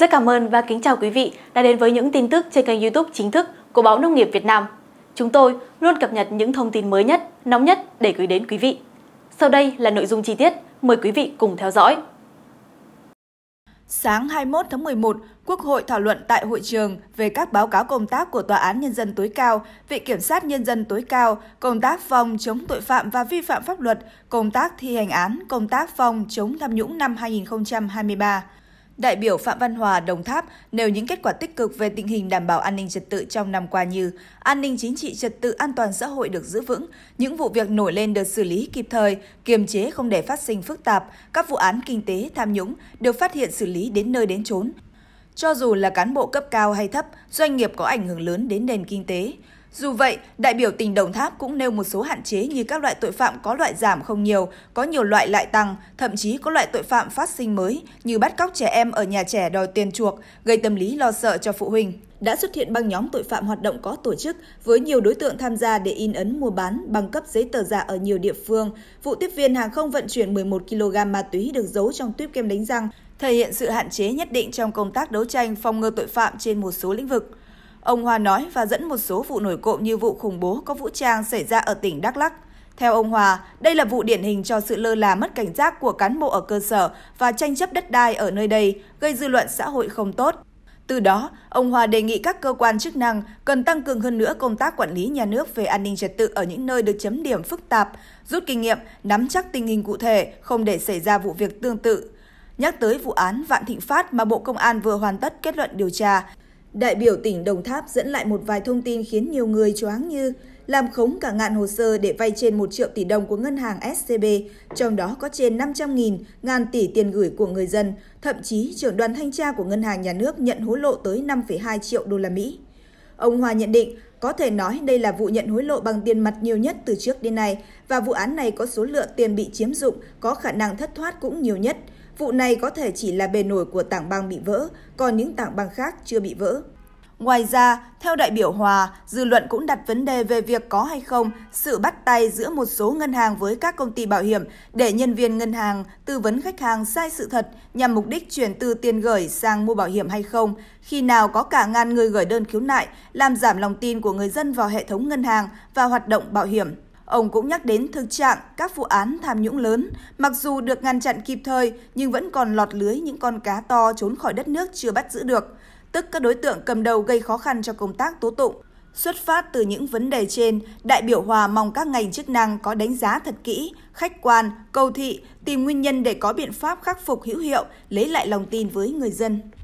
Rất cảm ơn và kính chào quý vị đã đến với những tin tức trên kênh youtube chính thức của Báo Nông nghiệp Việt Nam. Chúng tôi luôn cập nhật những thông tin mới nhất, nóng nhất để gửi đến quý vị. Sau đây là nội dung chi tiết, mời quý vị cùng theo dõi. Sáng 21 tháng 11, Quốc hội thảo luận tại hội trường về các báo cáo công tác của Tòa án Nhân dân tối cao, Viện Kiểm sát Nhân dân tối cao, công tác phòng chống tội phạm và vi phạm pháp luật, công tác thi hành án, công tác phòng chống tham nhũng năm 2023 đại biểu Phạm Văn Hòa Đồng Tháp nêu những kết quả tích cực về tình hình đảm bảo an ninh trật tự trong năm qua như an ninh chính trị trật tự an toàn xã hội được giữ vững, những vụ việc nổi lên được xử lý kịp thời, kiềm chế không để phát sinh phức tạp, các vụ án kinh tế tham nhũng được phát hiện xử lý đến nơi đến chốn. Cho dù là cán bộ cấp cao hay thấp, doanh nghiệp có ảnh hưởng lớn đến nền kinh tế, dù vậy, đại biểu tỉnh Đồng Tháp cũng nêu một số hạn chế như các loại tội phạm có loại giảm không nhiều, có nhiều loại lại tăng, thậm chí có loại tội phạm phát sinh mới như bắt cóc trẻ em ở nhà trẻ đòi tiền chuộc, gây tâm lý lo sợ cho phụ huynh. Đã xuất hiện băng nhóm tội phạm hoạt động có tổ chức với nhiều đối tượng tham gia để in ấn mua bán bằng cấp giấy tờ giả ở nhiều địa phương. Vụ tiếp viên hàng không vận chuyển 11 kg ma túy được giấu trong tuyếp kem đánh răng, thể hiện sự hạn chế nhất định trong công tác đấu tranh phòng ngừa tội phạm trên một số lĩnh vực. Ông Hòa nói và dẫn một số vụ nổi cộm như vụ khủng bố có vũ trang xảy ra ở tỉnh Đắk Lắc. Theo ông Hòa, đây là vụ điển hình cho sự lơ là mất cảnh giác của cán bộ ở cơ sở và tranh chấp đất đai ở nơi đây, gây dư luận xã hội không tốt. Từ đó, ông Hòa đề nghị các cơ quan chức năng cần tăng cường hơn nữa công tác quản lý nhà nước về an ninh trật tự ở những nơi được chấm điểm phức tạp, rút kinh nghiệm, nắm chắc tình hình cụ thể, không để xảy ra vụ việc tương tự. Nhắc tới vụ án Vạn Thịnh Phát mà Bộ Công an vừa hoàn tất kết luận điều tra, Đại biểu tỉnh Đồng Tháp dẫn lại một vài thông tin khiến nhiều người choáng như làm khống cả ngạn hồ sơ để vay trên 1 triệu tỷ đồng của ngân hàng SCB, trong đó có trên 500 nghìn ngàn tỷ tiền gửi của người dân, thậm chí trưởng đoàn thanh tra của ngân hàng nhà nước nhận hối lộ tới 5,2 triệu đô la Mỹ. Ông Hòa nhận định, có thể nói đây là vụ nhận hối lộ bằng tiền mặt nhiều nhất từ trước đến nay và vụ án này có số lượng tiền bị chiếm dụng có khả năng thất thoát cũng nhiều nhất – Vụ này có thể chỉ là bề nổi của tảng băng bị vỡ, còn những tảng băng khác chưa bị vỡ. Ngoài ra, theo đại biểu Hòa, dư luận cũng đặt vấn đề về việc có hay không sự bắt tay giữa một số ngân hàng với các công ty bảo hiểm để nhân viên ngân hàng tư vấn khách hàng sai sự thật nhằm mục đích chuyển từ tiền gửi sang mua bảo hiểm hay không, khi nào có cả ngàn người gửi đơn khiếu nại, làm giảm lòng tin của người dân vào hệ thống ngân hàng và hoạt động bảo hiểm. Ông cũng nhắc đến thực trạng các vụ án tham nhũng lớn, mặc dù được ngăn chặn kịp thời nhưng vẫn còn lọt lưới những con cá to trốn khỏi đất nước chưa bắt giữ được, tức các đối tượng cầm đầu gây khó khăn cho công tác tố tụng. Xuất phát từ những vấn đề trên, đại biểu Hòa mong các ngành chức năng có đánh giá thật kỹ, khách quan, cầu thị, tìm nguyên nhân để có biện pháp khắc phục hữu hiệu, lấy lại lòng tin với người dân.